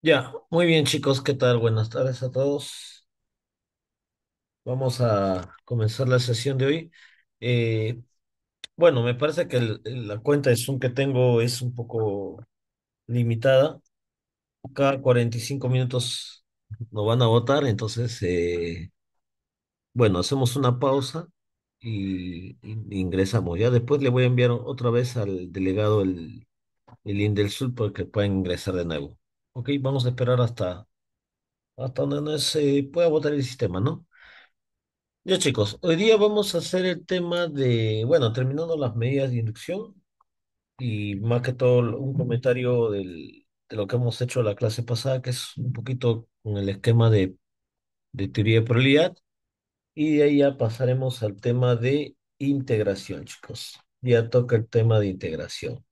Ya, muy bien chicos, ¿qué tal? Buenas tardes a todos. Vamos a comenzar la sesión de hoy. Eh, bueno, me parece que la cuenta de Zoom que tengo es un poco limitada. Cada 45 minutos nos van a votar, entonces, eh, bueno, hacemos una pausa y, ingresamos. Ya después le voy a enviar otra vez al delegado el, el link del Sur para que pueda ingresar de nuevo. Ok, vamos a esperar hasta, hasta donde no se pueda votar el sistema, ¿no? Ya chicos, hoy día vamos a hacer el tema de, bueno, terminando las medidas de inducción y más que todo un comentario de lo que hemos hecho la clase pasada, que es un poquito con el esquema de, de teoría de probabilidad y de ahí ya pasaremos al tema de integración, chicos. Ya toca el tema de integración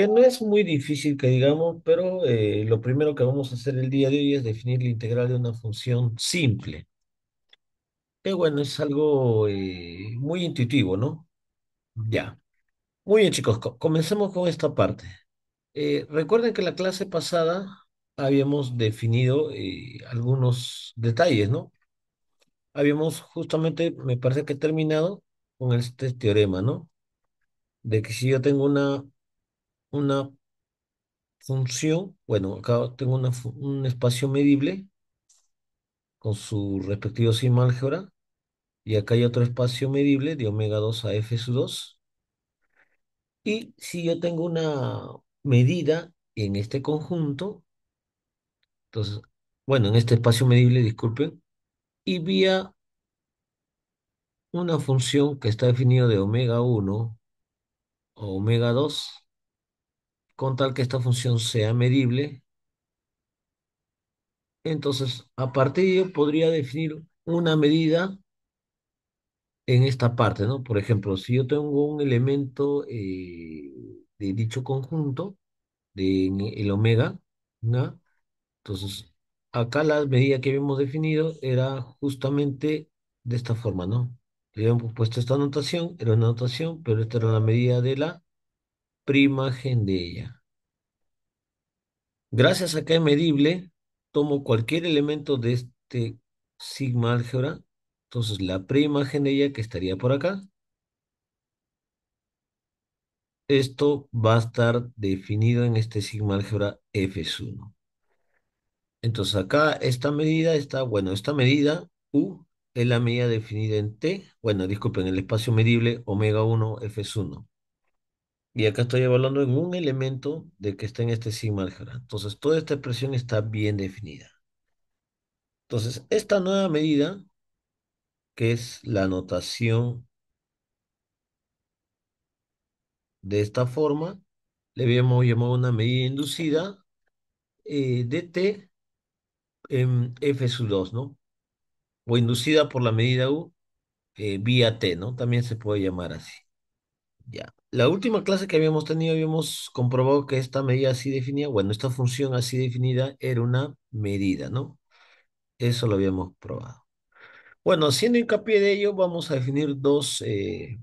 que no es muy difícil que digamos, pero eh, lo primero que vamos a hacer el día de hoy es definir la integral de una función simple. Que bueno, es algo eh, muy intuitivo, ¿no? Ya. Muy bien, chicos, comencemos con esta parte. Eh, recuerden que la clase pasada habíamos definido algunos detalles, ¿no? Habíamos justamente, me parece que terminado con este teorema, ¿no? De que si yo tengo una una función, bueno, acá tengo un espacio medible con su respectivo sigma álgebra, y acá hay otro espacio medible de omega 2 a f 2. Y si yo tengo una medida en este conjunto, entonces, bueno, en este espacio medible, disculpen, y vía una función que está definida de omega 1 O omega 2 con tal que esta función sea medible, entonces a partir de ello podría definir una medida en esta parte, ¿no? Por ejemplo, si yo tengo un elemento eh, de dicho conjunto, de el omega, ¿no? Entonces, acá la medida que habíamos definido era justamente de esta forma, ¿no? Le habíamos puesto esta notación, era una anotación pero esta era la medida de la prima ella Gracias a que es medible, tomo cualquier elemento de este sigma álgebra, entonces la prima ella que estaría por acá, esto va a estar definido en este sigma álgebra F1. Entonces acá esta medida está, bueno, esta medida U es la medida definida en T, bueno, disculpen, el espacio medible omega 1 F1. Y acá estoy evaluando en un elemento de que está en este sigma algebra Entonces, toda esta expresión está bien definida. Entonces, esta nueva medida, que es la notación de esta forma, le habíamos llamado una medida inducida eh, de T en F sub 2, ¿no? O inducida por la medida U eh, vía T, ¿no? También se puede llamar así. La última clase que habíamos tenido, habíamos comprobado que esta medida así definida, bueno, esta función así definida era una medida, ¿no? Eso lo habíamos probado. Bueno, haciendo hincapié de ello, vamos a definir dos, eh,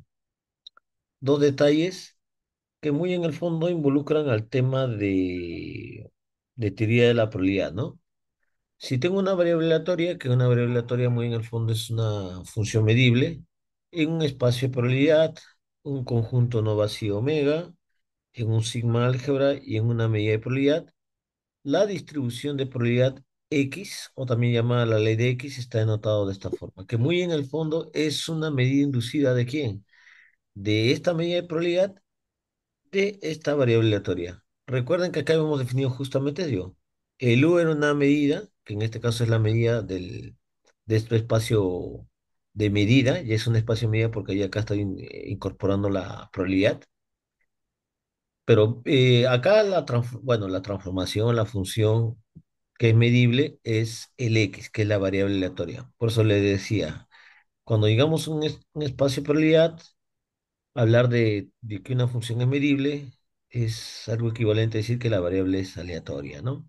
dos detalles que muy en el fondo involucran al tema de, de teoría de la probabilidad, ¿no? Si tengo una variable aleatoria, que una variable aleatoria muy en el fondo es una función medible, en un espacio de probabilidad un conjunto no vacío omega, en un sigma álgebra y en una medida de probabilidad. La distribución de probabilidad X, o también llamada la ley de X, está denotado de esta forma, que muy en el fondo es una medida inducida de quién? De esta medida de probabilidad de esta variable aleatoria. Recuerden que acá hemos definido justamente yo. El U era una medida, que en este caso es la medida del, de este espacio de medida, ya es un espacio de medida porque ya acá estoy eh, incorporando la probabilidad. Pero eh, acá la, bueno, la transformación, la función que es medible es el x, que es la variable aleatoria. Por eso le decía, cuando digamos un, espacio de probabilidad, hablar de, de, que una función es medible es algo equivalente a decir que la variable es aleatoria, ¿no?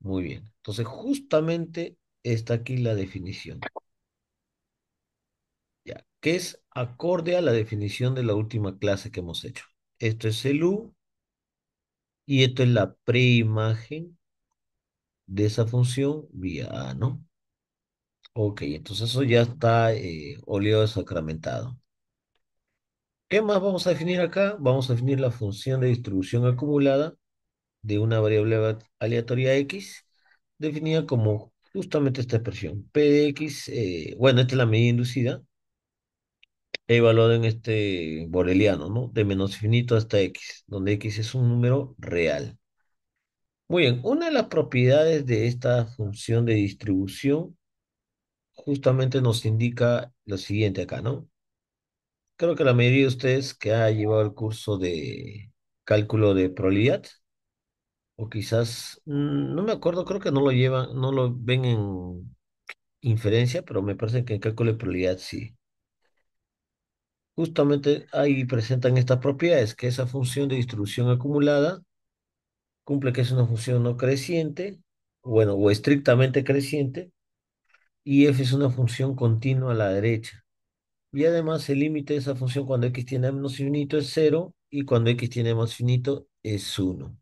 Muy bien. Entonces, justamente está aquí la definición que es acorde a la definición de la última clase que hemos hecho. Esto es el U y esto es la preimagen de esa función vía A, ¿no? Ok, entonces eso ya está eh, oleado de sacramentado. ¿Qué más vamos a definir acá? Vamos a definir la función de distribución acumulada de una variable aleatoria X, definida como justamente esta expresión, P de X, eh, bueno, esta es la medida inducida, evaluado en este boreliano, ¿no? De menos infinito hasta x, donde x es un número real. Muy bien, una de las propiedades de esta función de distribución justamente nos indica lo siguiente acá, ¿no? Creo que la mayoría de ustedes que ha llevado el curso de cálculo de probabilidad, o quizás, mm, no me acuerdo, creo que no lo llevan, no lo ven en inferencia, pero me parece que en cálculo de probabilidad sí justamente ahí presentan estas propiedades, que esa función de distribución acumulada cumple que es una función no creciente, bueno, o estrictamente creciente, y f es una función continua a la derecha. Y además el límite de esa función cuando x tiene menos infinito es 0 y cuando x tiene más finito es 1.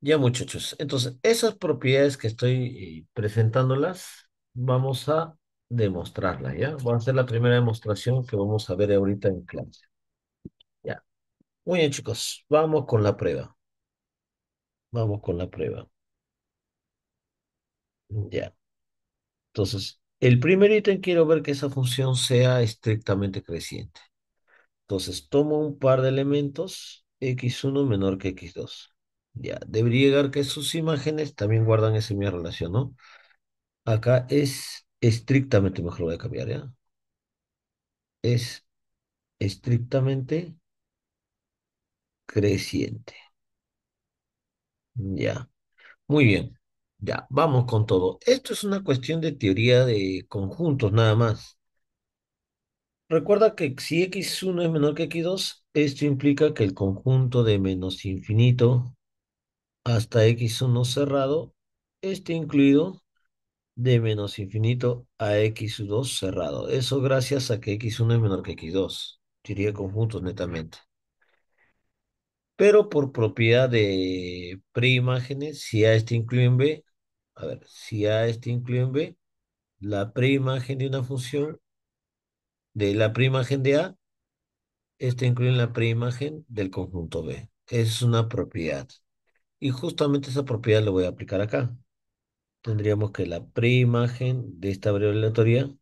Ya muchachos, entonces esas propiedades que estoy eh, presentándolas, vamos a demostrarla, ¿ya? Voy a hacer la primera demostración que vamos a ver ahorita en clase. Ya. Muy bien, chicos. Vamos con la prueba. Vamos con la prueba. Ya. Entonces, el primer ítem quiero ver que esa función sea estrictamente creciente. Entonces, tomo un par de elementos, x1 menor que x2. Ya, debería llegar que sus imágenes también guardan esa misma relación, ¿no? Acá es estrictamente, mejor lo voy a cambiar ya. Es estrictamente creciente. Ya. Muy bien. Ya, vamos con todo. Esto es una cuestión de teoría de conjuntos nada más. Recuerda que si x1 es menor que x2, esto implica que el conjunto de menos infinito hasta x1 cerrado, esté incluido, de menos infinito a x2 cerrado. Eso gracias a que x1 es menor que x2. Diría conjuntos netamente. Pero por propiedad de preimágenes, si A este incluye en B, a ver, si A este incluye en B, la preimagen de una función, de la preimagen de A, esta incluye en la preimagen del conjunto B. Es una propiedad. Y justamente esa propiedad la voy a aplicar acá tendríamos que la preimagen de esta variable aleatoria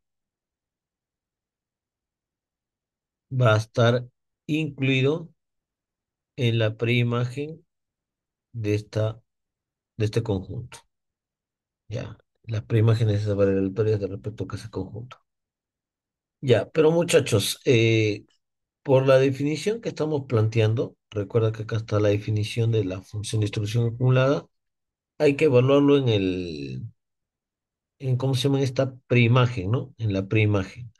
va a estar incluido en la preimagen de esta de este conjunto. Ya, las preimagen de variable aleatoria es de respecto a ese conjunto. Ya, pero muchachos, eh, por la definición que estamos planteando, recuerda que acá está la definición de la función de distribución acumulada, hay que evaluarlo en el, en cómo se llama esta preimagen, ¿no? En la preimagen.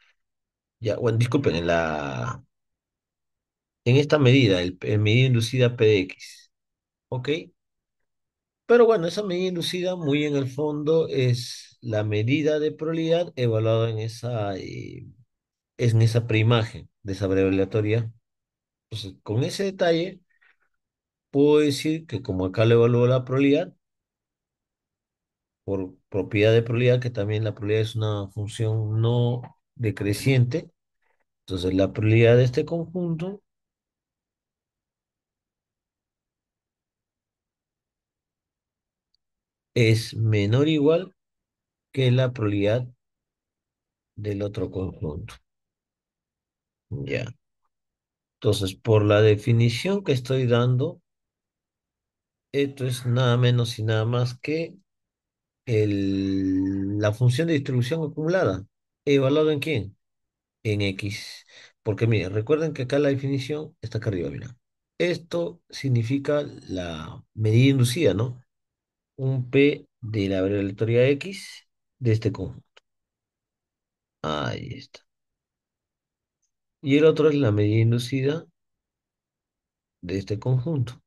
Ya, bueno, disculpen, en la, en esta medida, el, medida inducida Px. ¿ok? Pero bueno, esa medida inducida muy en el fondo es la medida de probabilidad evaluada en esa, eh, en esa preimagen de esa breve aleatoria. Entonces, con ese detalle, puedo decir que como acá le evalúo la probabilidad, por propiedad de probabilidad, que también la probabilidad es una función no decreciente. Entonces la probabilidad de este conjunto es menor o igual que la probabilidad del otro conjunto. Ya. Entonces, por la definición que estoy dando, esto es nada menos y nada más que el, la función de distribución acumulada, ¿evaluado en quién? En X. Porque miren, recuerden que acá la definición está acá arriba, Esto significa la medida inducida, ¿no? Un P de la aleatoria X de este conjunto. Ahí está. Y el otro es la medida inducida de este conjunto.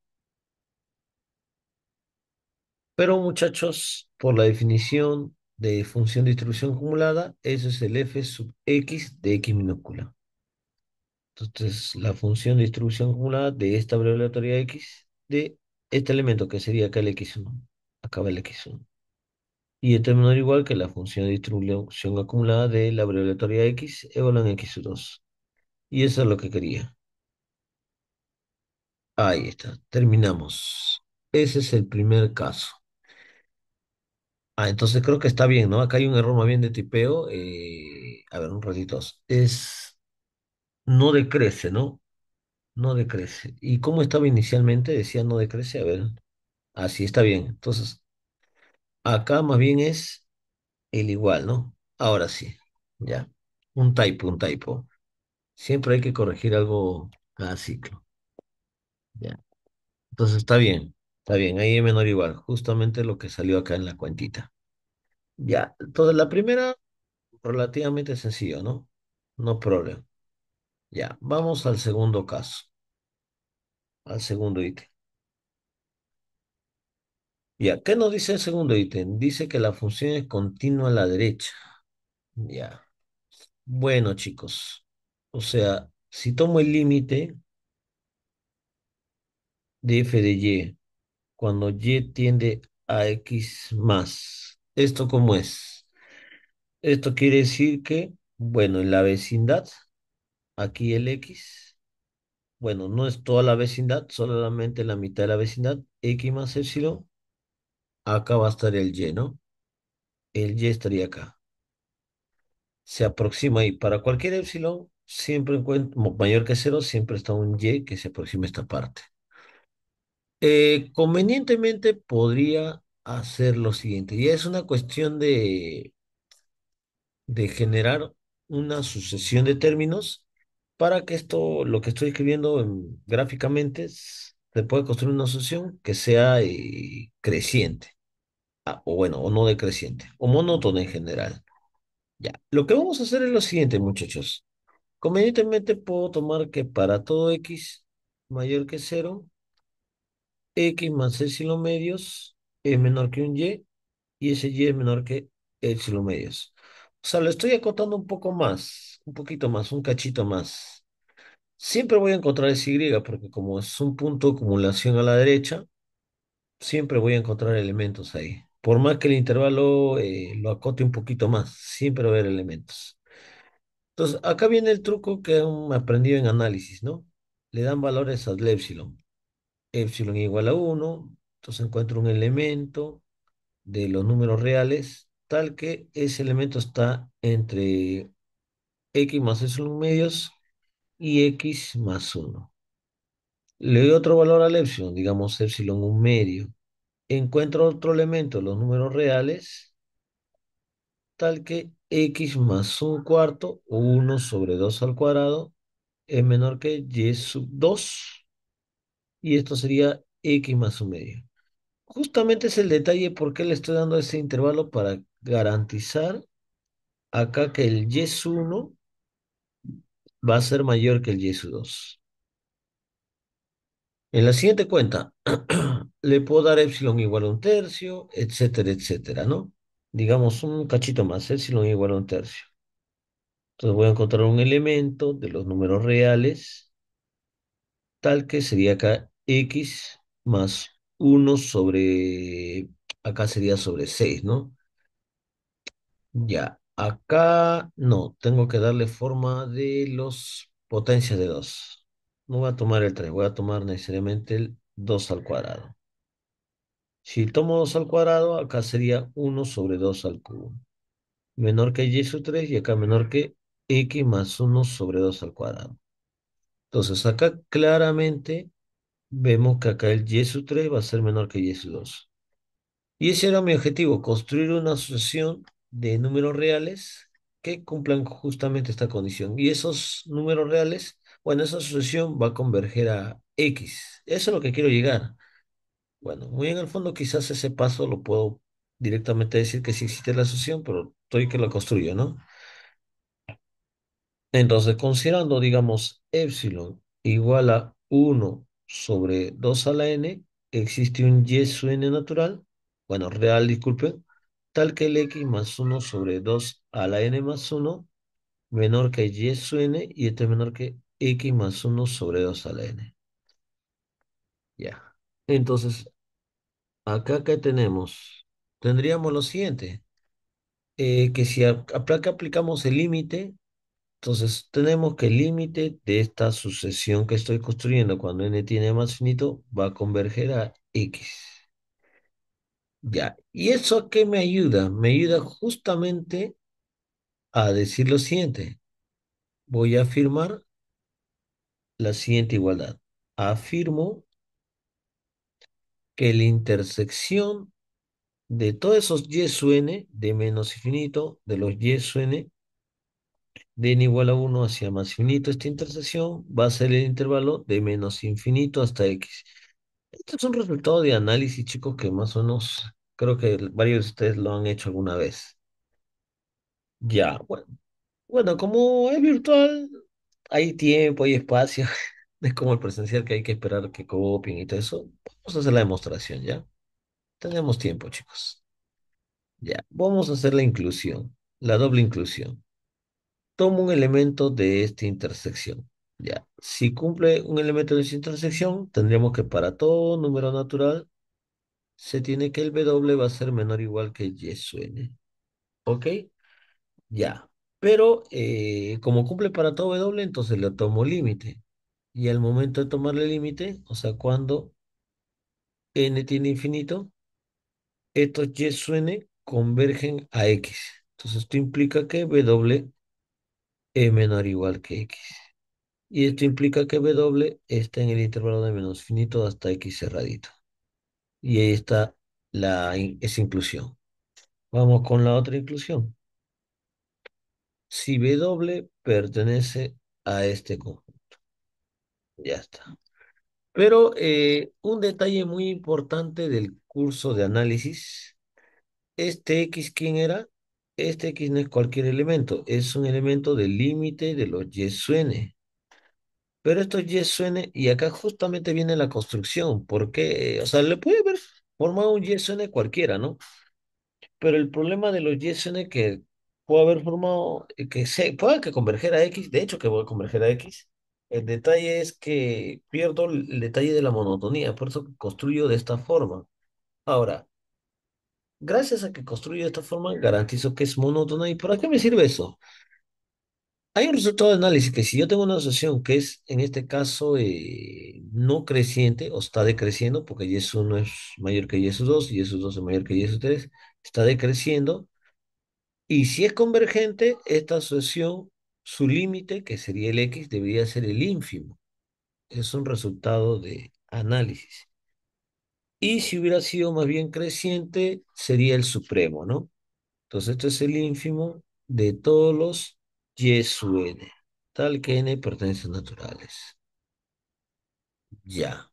Pero muchachos, por la definición de función de distribución acumulada, eso es el f sub x de x minúscula. Entonces, la función de distribución acumulada de esta variable aleatoria x de este elemento, que sería acá el x1, acá va el x1. Y término menor igual que la función de distribución acumulada de la variable aleatoria x, en x2. Y eso es lo que quería. Ahí está, terminamos. Ese es el primer caso. Ah, entonces creo que está bien, ¿no? Acá hay un error más bien de tipeo. Eh, a ver, un ratito. Es, no decrece, ¿no? No decrece. ¿Y cómo estaba inicialmente? Decía no decrece. A ver. Así ah, está bien. Entonces, acá más bien es el igual, ¿no? Ahora sí. Ya. Un typo, un typo. Siempre hay que corregir algo cada ciclo. Ya. Entonces está bien. Está bien, ahí es menor igual, justamente lo que salió acá en la cuentita. Ya, entonces la primera, relativamente sencillo, ¿no? No problema. Ya, vamos al segundo caso. Al segundo ítem. Ya, ¿qué nos dice el segundo ítem? Dice que la función es continua a la derecha. Ya. Bueno, chicos. O sea, si tomo el límite de f de y cuando y tiende a x más. ¿Esto cómo es? Esto quiere decir que, bueno, en la vecindad, aquí el x, bueno, no es toda la vecindad, solamente la mitad de la vecindad, x más epsilon, acá va a estar el y, ¿no? El y estaría acá. Se aproxima y para cualquier epsilon, siempre encuentro, mayor que cero, siempre está un y que se aproxima a esta parte. Eh, convenientemente podría hacer lo siguiente. Ya es una cuestión de, de generar una sucesión de términos para que esto, lo que estoy escribiendo gráficamente, se pueda construir una sucesión que sea eh, creciente. Ah, o bueno, o no decreciente, o monótona en general. Ya, lo que vamos a hacer es lo siguiente, muchachos. Convenientemente puedo tomar que para todo x mayor que cero X más epsilon medios es menor que un Y y ese Y es menor que epsilon medios. O sea, lo estoy acotando un poco más, un poquito más, un cachito más. Siempre voy a encontrar ese Y porque como es un punto de acumulación a la derecha, siempre voy a encontrar elementos ahí. Por más que el intervalo eh, lo acote un poquito más, siempre va a haber elementos. Entonces, acá viene el truco que he aprendido en análisis, ¿no? Le dan valores al epsilon epsilon igual a 1, entonces encuentro un elemento de los números reales tal que ese elemento está entre x más epsilon medios y x más 1. Le doy otro valor al epsilon, digamos epsilon 1 medio. Encuentro otro elemento, los números reales, tal que x más 1 cuarto, 1 sobre 2 al cuadrado, es menor que y sub 2 y esto sería x más un medio. Justamente es el detalle por qué le estoy dando ese intervalo para garantizar acá que el y 1 va a ser mayor que el y 2. En la siguiente cuenta, le puedo dar epsilon igual a un tercio, etcétera, etcétera, ¿no? Digamos un cachito más, epsilon igual a un tercio. Entonces voy a encontrar un elemento de los números reales, tal que sería acá x más 1 sobre, acá sería sobre 6, ¿no? Ya, acá no, tengo que darle forma de los potencias de 2. No voy a tomar el 3, voy a tomar necesariamente el 2 al cuadrado. Si tomo 2 al cuadrado, acá sería 1 sobre 2 al cubo. Menor que y sub 3 y acá menor que x más 1 sobre 2 al cuadrado. Entonces acá claramente vemos que acá el y sub 3 va a ser menor que sub 2. Y ese era mi objetivo, construir una asociación de números reales que cumplan justamente esta condición. Y esos números reales, bueno, esa sucesión va a converger a X. Eso es lo que quiero llegar. Bueno, muy en el fondo quizás ese paso lo puedo directamente decir que sí existe la asociación, pero estoy que lo construyo, ¿no? Entonces, considerando, digamos, epsilon igual a 1 sobre 2 a la n existe un y su n natural, bueno, real, disculpen, tal que el x más 1 sobre 2 a la n más 1 menor que y su n y este menor que x más 1 sobre 2 a la n. Ya. Entonces, acá que tenemos, tendríamos lo siguiente, eh, que si acá aplicamos el límite entonces tenemos que el límite de esta sucesión que estoy construyendo cuando n tiene más finito va a converger a x. Ya, ¿y eso qué me ayuda? Me ayuda justamente a decir lo siguiente. Voy a afirmar la siguiente igualdad. Afirmo que la intersección de todos esos y su n, de menos infinito, de los y su n, de n igual a 1 hacia más infinito, esta intersección va a ser el intervalo de menos infinito hasta x. esto es un resultado de análisis, chicos, que más o menos creo que varios de ustedes lo han hecho alguna vez. Ya, bueno. Bueno, como es virtual, hay tiempo, hay espacio. es como el presencial que hay que esperar que copien y todo eso. Vamos a hacer la demostración, ¿ya? Tenemos tiempo, chicos. Ya, vamos a hacer la inclusión, la doble inclusión tomo un elemento de esta intersección. Ya, si cumple un elemento de esta intersección, tendríamos que para todo número natural se tiene que el W va a ser menor o igual que Y suene. ¿Ok? Ya. Pero eh, como cumple para todo W, entonces le tomo límite. Y al momento de tomarle límite, o sea, cuando N tiene infinito, estos Y suene convergen a X. Entonces esto implica que W e menor igual que x. Y esto implica que W está en el intervalo de menos finito hasta x cerradito. Y ahí está la, esa inclusión. Vamos con la otra inclusión. Si W pertenece a este conjunto. Ya está. Pero eh, un detalle muy importante del curso de análisis, este X, ¿quién era? este X no es cualquier elemento, es un elemento del límite de los Y n Pero estos Y n y acá justamente viene la construcción, porque, o sea, le puede haber formado un Y n cualquiera, ¿no? Pero el problema de los Y n que puede haber formado, eh, que se, pueda que converger a X, de hecho que voy a converger a X, el detalle es que pierdo el detalle de la monotonía, por eso construyo de esta forma. Ahora, gracias a que construyo de esta forma, garantizo que es monótona. ¿Y para qué me sirve eso? Hay un resultado de análisis que si yo tengo una asociación que es, en este caso, eh, no creciente o está decreciendo, porque y 1 es mayor que y 2, y 2 es mayor que y 3, está decreciendo. Y si es convergente, esta asociación, su límite, que sería el X, debería ser el ínfimo. Es un resultado de análisis. Y si hubiera sido más bien creciente, sería el supremo, ¿no? Entonces, esto es el ínfimo de todos los y su n, tal que n pertenece a naturales. Ya.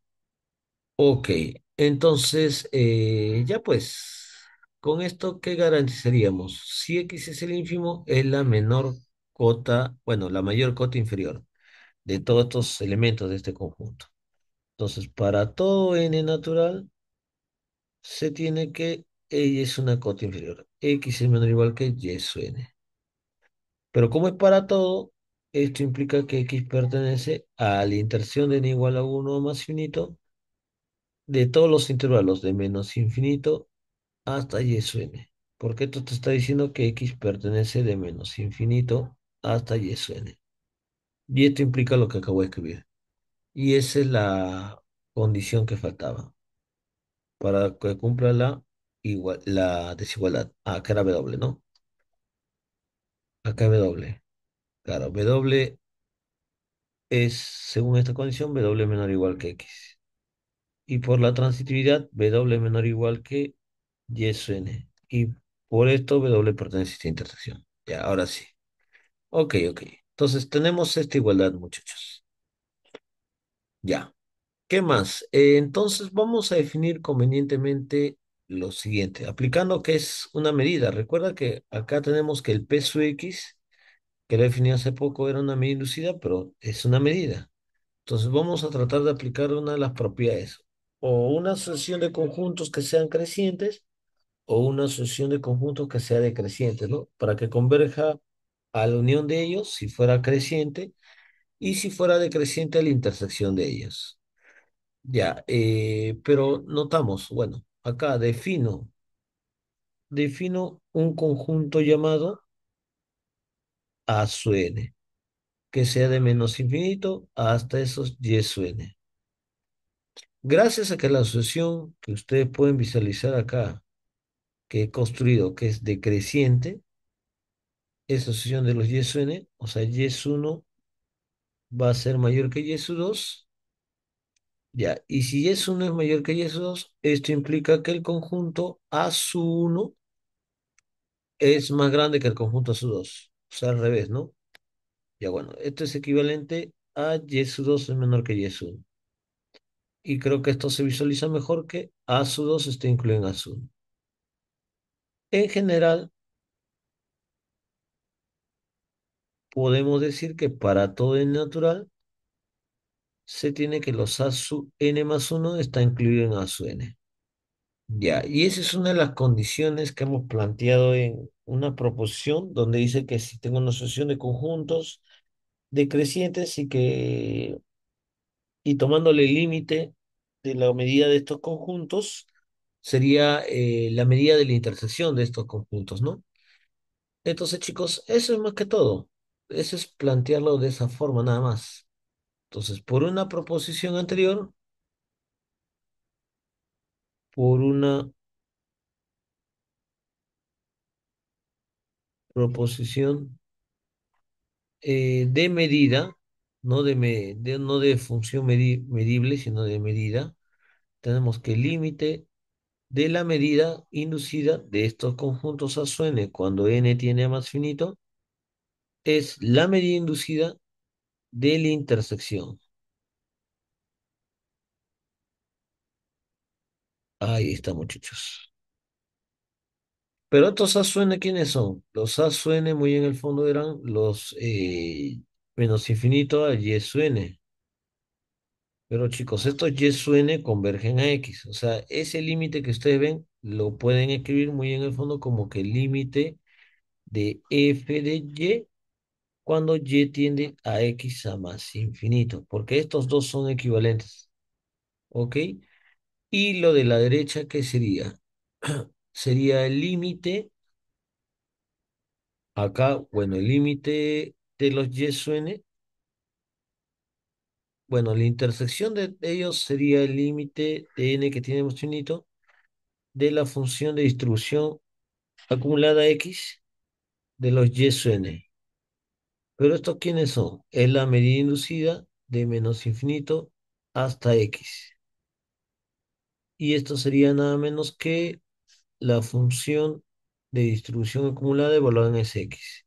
Ok, entonces, eh, ya pues, con esto, ¿qué garantizaríamos? Si x es el ínfimo, es la menor cota, bueno, la mayor cota inferior de todos estos elementos de este conjunto. Entonces, para todo n natural, se tiene que e y es una cota inferior. X es menor o igual que Y N. Pero como es para todo, esto implica que X pertenece a la intersección de N igual a 1 más finito de todos los intervalos de menos infinito hasta Y sub N. Porque esto te está diciendo que X pertenece de menos infinito hasta Y N. Y esto implica lo que acabo de escribir. Y esa es la condición que faltaba para que cumpla la, la desigualdad. Ah, acá era W, ¿no? Acá W. Claro, W es, según esta condición, W menor o igual que X. Y por la transitividad, W menor o igual que Y n. Y por esto, W pertenece a esta intersección. Ya, ahora sí. Ok, ok. Entonces tenemos esta igualdad, muchachos. Ya. ¿Qué más? Eh, entonces vamos a definir convenientemente lo siguiente, aplicando que es una medida. Recuerda que acá tenemos que el peso X, que lo definí hace poco, era una medida inducida, pero es una medida. Entonces vamos a tratar de aplicar una de las propiedades, o una asociación de conjuntos que sean crecientes, o una asociación de conjuntos que sea decreciente, ¿no? Para que converja a la unión de ellos, si fuera creciente, y si fuera decreciente a la intersección de ellos. Ya, eh, pero notamos, bueno, acá defino, defino un conjunto llamado A su n, que sea de menos infinito hasta esos Y su n. Gracias a que la asociación que ustedes pueden visualizar acá, que he construido, que es decreciente, esa asociación de los Y su n, o sea, Y 1 va a ser mayor que Y 2, ya, y si y 1 es mayor que y 2, esto implica que el conjunto A 1 es más grande que el conjunto A 2. O sea, al revés, ¿no? Ya, bueno, esto es equivalente a y 2 es menor que y 1. Y creo que esto se visualiza mejor que A 2 está incluido en A 1. En general, podemos decir que para todo el natural, se tiene que los A su n más 1 está incluido en A sub n. Ya, y esa es una de las condiciones que hemos planteado en una proposición donde dice que si tengo una asociación de conjuntos decrecientes y que y tomándole el límite de la medida de estos conjuntos sería eh, la medida de la intersección de estos conjuntos, ¿no? Entonces, chicos, eso es más que todo. Eso es plantearlo de esa forma, nada más. Entonces, por una proposición anterior, por una proposición eh, de medida, no de, no de función medible, sino de medida, tenemos que el límite de la medida inducida de estos conjuntos a su n cuando n tiene a más finito es la medida inducida de la intersección. Ahí está, muchachos. Pero estos suene. ¿quiénes son? Los suene muy en el fondo, eran los eh, menos infinito a Y suene. Pero chicos, estos Y suene convergen a x. O sea, ese límite que ustedes ven lo pueden escribir muy en el fondo como que límite de f de y cuando y tiende a x a más infinito, porque estos dos son equivalentes. ¿Ok? Y lo de la derecha, ¿qué sería? sería el límite, acá, bueno, el límite de los y n, bueno, la intersección de ellos sería el límite de n que tenemos infinito de la función de distribución acumulada x de los y n. Pero esto, quiénes son? Es la medida inducida de menos infinito hasta x. Y esto sería nada menos que la función de distribución acumulada evaluada en x.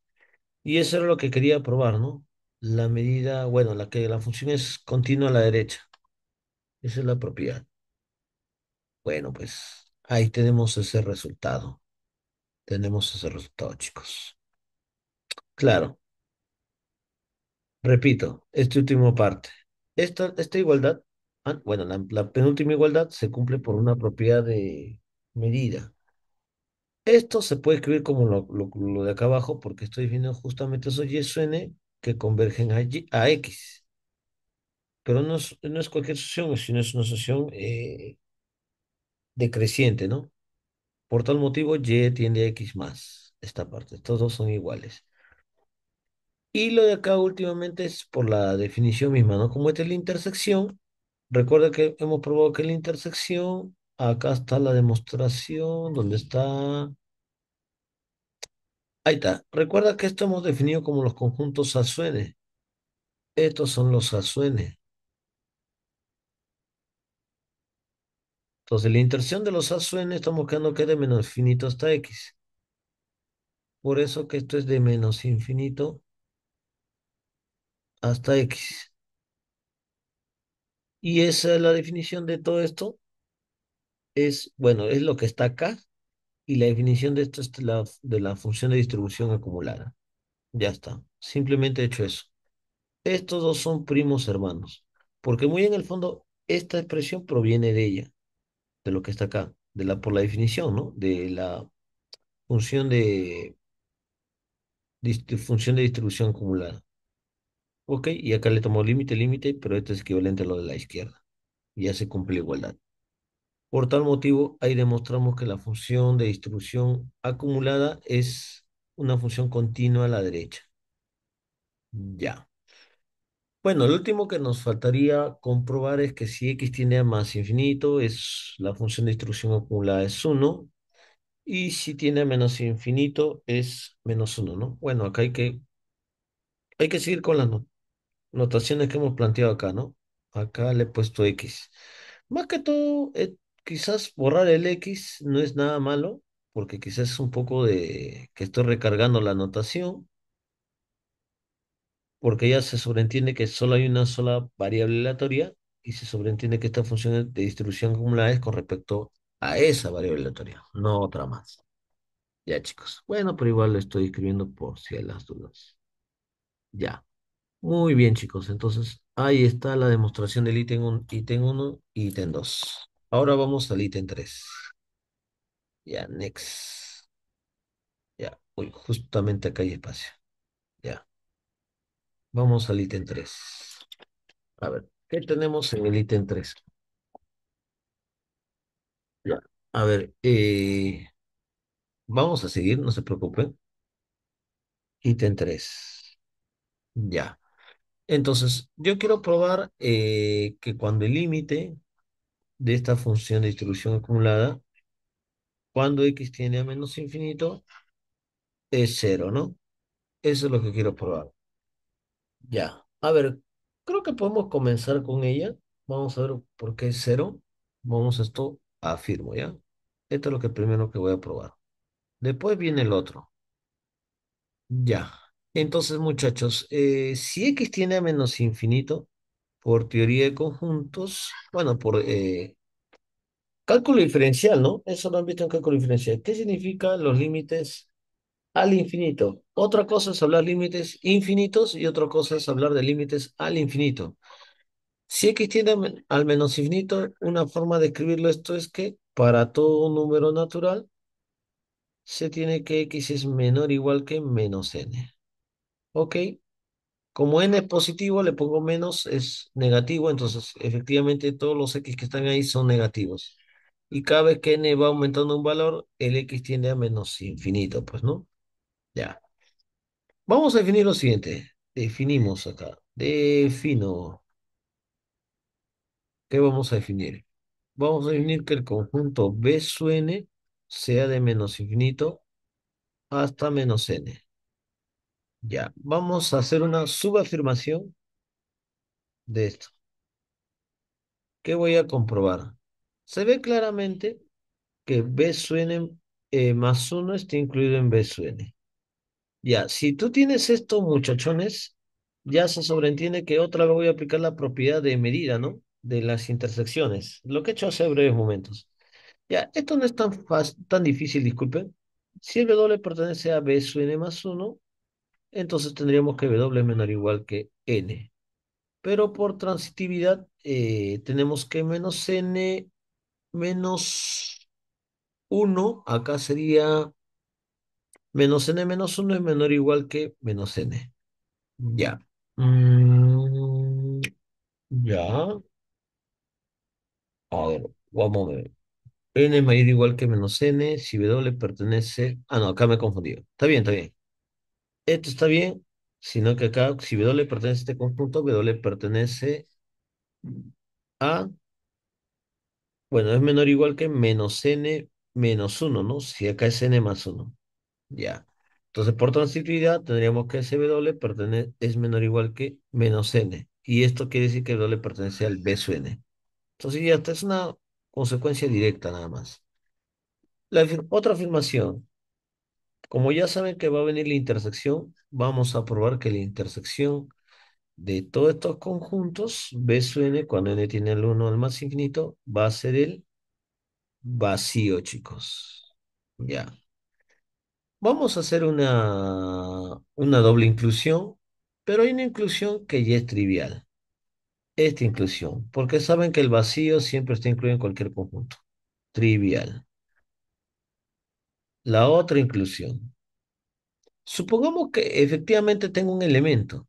Y eso era lo que quería probar, ¿no? La medida, bueno, la que la función es continua a la derecha. Esa es la propiedad. Bueno, pues ahí tenemos ese resultado. Tenemos ese resultado, chicos. Claro, Repito, este último parte. Esta, esta igualdad, ah, bueno, la, penúltima igualdad se cumple por una propiedad de medida. Esto se puede escribir como lo, lo, de acá abajo, porque estoy viendo justamente esos y su n que convergen a, a x. Pero no es, no es, cualquier sucesión, sino es una sucesión eh, decreciente, ¿no? Por tal motivo, y tiende a x más, esta parte. Estos dos son iguales. Y lo de acá últimamente es por la definición misma, ¿no? Como esta es la intersección, recuerda que hemos probado que la intersección, acá está la demostración, ¿dónde está... Ahí está. Recuerda que esto hemos definido como los conjuntos suene. Estos son los suene. Entonces, la intersección de los suene estamos quedando que es de menos infinito hasta x. Por eso que esto es de menos infinito hasta X. Y esa es la definición de todo esto. Es, bueno, es lo que está acá. Y la definición de esto es la, de la función de distribución acumulada. Ya está. Simplemente he hecho eso. Estos dos son primos hermanos. Porque muy en el fondo, esta expresión proviene de ella. De lo que está acá. De la, por la definición, ¿no? De la función de función de distribución acumulada. Ok, y acá le tomó límite, límite, pero esto es equivalente a lo de la izquierda. Ya se cumple igualdad. Por tal motivo, ahí demostramos que la función de distribución acumulada es una función continua a la derecha. Ya. Bueno, el último que nos faltaría comprobar es que si x tiene a más infinito, es la función de distribución acumulada es 1, y si tiene menos infinito es menos 1, ¿no? Bueno, acá hay que, hay que seguir con las, notaciones que hemos planteado acá, ¿no? Acá le he puesto X. Más que todo, eh, quizás borrar el X no es nada malo, porque quizás es un poco de que estoy recargando la notación, porque ya se sobreentiende que solo hay una sola variable aleatoria y se sobreentiende que esta función de distribución acumulada es con respecto a esa variable aleatoria, no otra más. Ya, chicos. Bueno, pero igual lo estoy escribiendo por si hay las dudas. Ya. Muy bien, chicos. Entonces, ahí está la demostración del ítem 1, ítem 1 y ítem 2. Ahora vamos al ítem 3. Ya, next. Ya, uy, justamente acá hay espacio. Ya. Vamos al ítem 3. A ver, ¿qué tenemos en el ítem 3? Ya. A ver, eh, vamos a seguir, no se preocupen. Ítem 3. Ya. Entonces, yo quiero probar eh, que cuando el límite de esta función de distribución acumulada, cuando x tiende a menos infinito, es cero, ¿no? Eso es lo que quiero probar. Ya, a ver, creo que podemos comenzar con ella. Vamos a ver por qué es cero. Vamos a esto, afirmo, ¿ya? Esto es lo que primero que voy a probar. Después viene el otro. Ya. Entonces, muchachos, eh, si x tiene a menos infinito, por teoría de conjuntos, bueno, por eh, cálculo diferencial, ¿no? Eso lo han visto en cálculo diferencial. ¿Qué significa los límites al infinito? Otra cosa es hablar límites infinitos y otra cosa es hablar de límites al infinito. Si x tiene al menos infinito, una forma de escribirlo esto es que para todo un número natural se tiene que x es menor o igual que menos n. Ok. Como n es positivo, le pongo menos, es negativo, entonces efectivamente todos los x que están ahí son negativos. Y cada vez que n va aumentando un valor, el x tiende a menos infinito, pues, ¿no? Ya. Vamos a definir lo siguiente. Definimos acá. Defino. ¿Qué vamos a definir? Vamos a definir que el conjunto B su n sea de menos infinito hasta menos n. Ya, vamos a hacer una subafirmación de esto. ¿Qué voy a comprobar? Se ve claramente que B suene N eh, más uno está incluido en B N. Ya, si tú tienes esto, muchachones, ya se sobreentiende que otra vez voy a aplicar la propiedad de medida, ¿no? De las intersecciones, lo que he hecho hace breves momentos. Ya, esto no es tan, tan difícil, disculpen. Si el W pertenece a B suene más 1, entonces tendríamos que W menor o igual que N. Pero por transitividad eh, tenemos que menos N menos 1, acá sería menos N menos 1 es menor o igual que menos N. Ya. Mm, ya. A ver, vamos a ver. N es mayor o igual que menos N si W pertenece... Ah, no, acá me he confundido. Está bien, está bien esto está bien, sino que acá, si W pertenece a este conjunto, W pertenece a, bueno, es menor o igual que menos n menos 1, ¿no? Si acá es n más 1. Ya. Entonces, por transitividad, tendríamos que W pertenece, es menor o igual que menos n. Y esto quiere decir que W pertenece al B sub n. Entonces, ya esta es una consecuencia directa nada más. La otra afirmación, como ya saben que va a venir la intersección, vamos a probar que la intersección de todos estos conjuntos, B sub n, cuando n tiene el 1 al más infinito, va a ser el vacío, chicos. Ya. Vamos a hacer una, una doble inclusión, pero hay una inclusión que ya es trivial. Esta inclusión, porque saben que el vacío siempre está incluido en cualquier conjunto. Trivial. La otra inclusión. Supongamos que efectivamente tengo un elemento,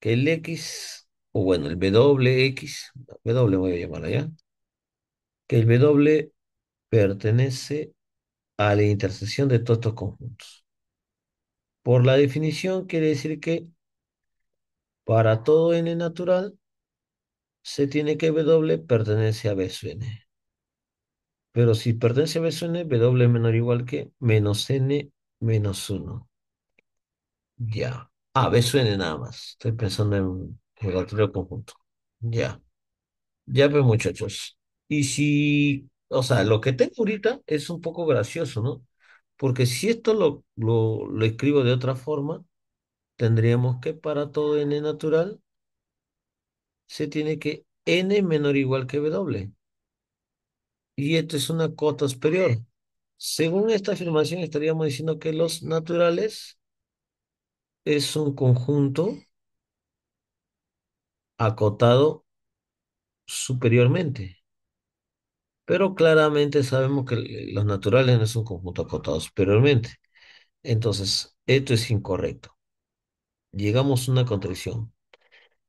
que el X, o bueno, el WX, W voy a llamarlo ya, que el W pertenece a la intersección de todos estos conjuntos. Por la definición quiere decir que para todo n natural se tiene que W pertenece a B sub n pero si pertenece a B n, W menor o igual que menos n menos 1. Ya. Ah, B suene nada más. Estoy pensando en el otro conjunto. Ya. Ya, ve muchachos. Y si, o sea, lo que tengo ahorita es un poco gracioso, ¿no? Porque si esto lo, lo, lo escribo de otra forma, tendríamos que para todo n natural se tiene que n menor o igual que w y esto es una cota superior. Según esta afirmación, estaríamos diciendo que los naturales es un conjunto acotado superiormente. Pero claramente sabemos que los naturales no es un conjunto acotado superiormente. Entonces, esto es incorrecto. Llegamos a una contradicción.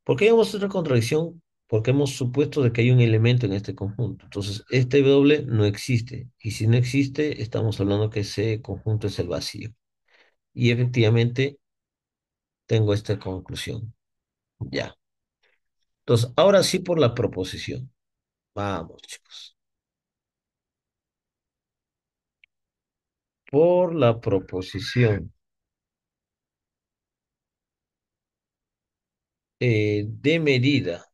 ¿Por qué llegamos a otra contradicción? porque hemos supuesto de que hay un elemento en este conjunto. Entonces, este W no existe. Y si no existe, estamos hablando que ese conjunto es el vacío. Y efectivamente, tengo esta conclusión. Ya. Entonces, ahora sí por la proposición. Vamos, chicos. Por la proposición. Eh, de medida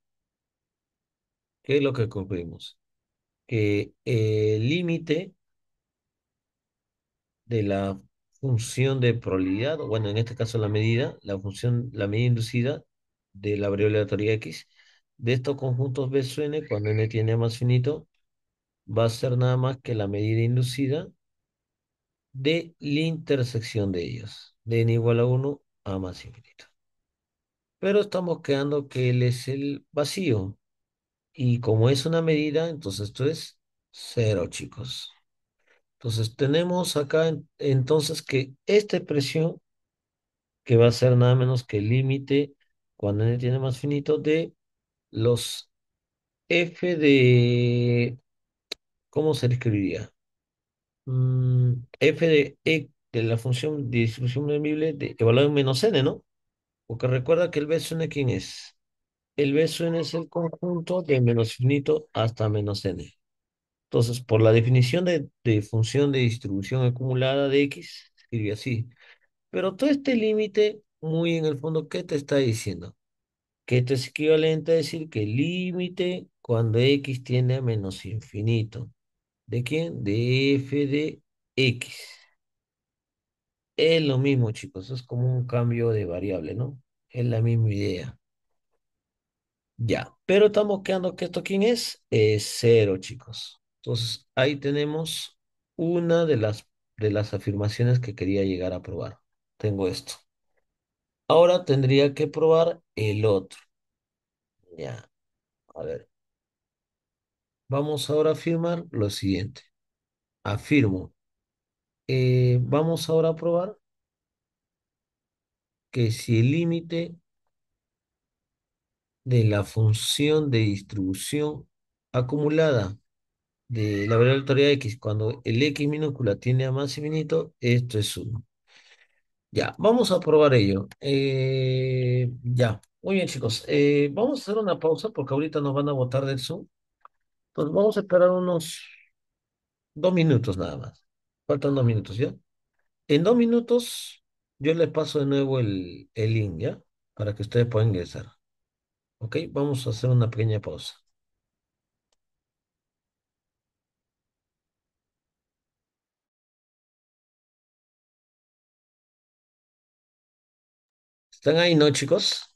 ¿Qué es lo que concluimos? Que el límite de la función de probabilidad, bueno, en este caso la medida, la función, la medida inducida de la variable aleatoria X, de estos conjuntos B sub N, cuando N tiene más finito, va a ser nada más que la medida inducida de la intersección de ellos, de N igual a 1 a más infinito. Pero estamos quedando que él es el vacío, y como es una medida, entonces esto es cero, chicos. Entonces tenemos acá entonces que esta expresión, que va a ser nada menos que el límite, cuando n tiene más finito, de los f de, ¿cómo se escribiría? Mm, f de e de la función de distribución de de evaluado menos n, ¿no? Porque recuerda que el b quién es el beso n es el conjunto de menos infinito hasta menos n. Entonces, por la definición de, función de distribución acumulada de x, escribe así. Pero todo este límite, muy en el fondo, ¿qué te está diciendo? Que esto es equivalente a decir que el límite cuando x tiene a menos infinito. ¿De quién? De f de x. Es lo mismo, chicos. Es como un cambio de variable, ¿no? Es la misma idea. Ya, pero estamos quedando que esto quién es, es cero, chicos. Entonces, ahí tenemos una de las, de las afirmaciones que quería llegar a probar. Tengo esto. Ahora tendría que probar el otro. Ya, a ver. Vamos ahora a afirmar lo siguiente. Afirmo. Eh, vamos ahora a probar que si el límite de la función de distribución acumulada de la variable de x. Cuando el x minúscula tiene a más infinito, esto es 1. Ya, vamos a probar ello. Eh, ya, muy bien chicos. Eh, vamos a hacer una pausa porque ahorita nos van a votar del Zoom. Entonces vamos a esperar unos dos minutos nada más. Faltan dos minutos, ¿ya? En dos minutos yo les paso de nuevo el, el link, ¿ya? Para que ustedes puedan ingresar. Ok, vamos a hacer una pequeña pausa. ¿Están ahí, no, chicos?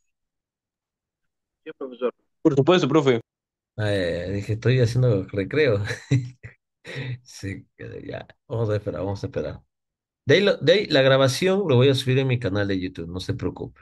Sí, profesor. Por supuesto, profe. Eh, dije, estoy haciendo recreo. sí, ya. Vamos a esperar, vamos a esperar. De la grabación lo voy a subir en mi canal de YouTube, no se preocupe.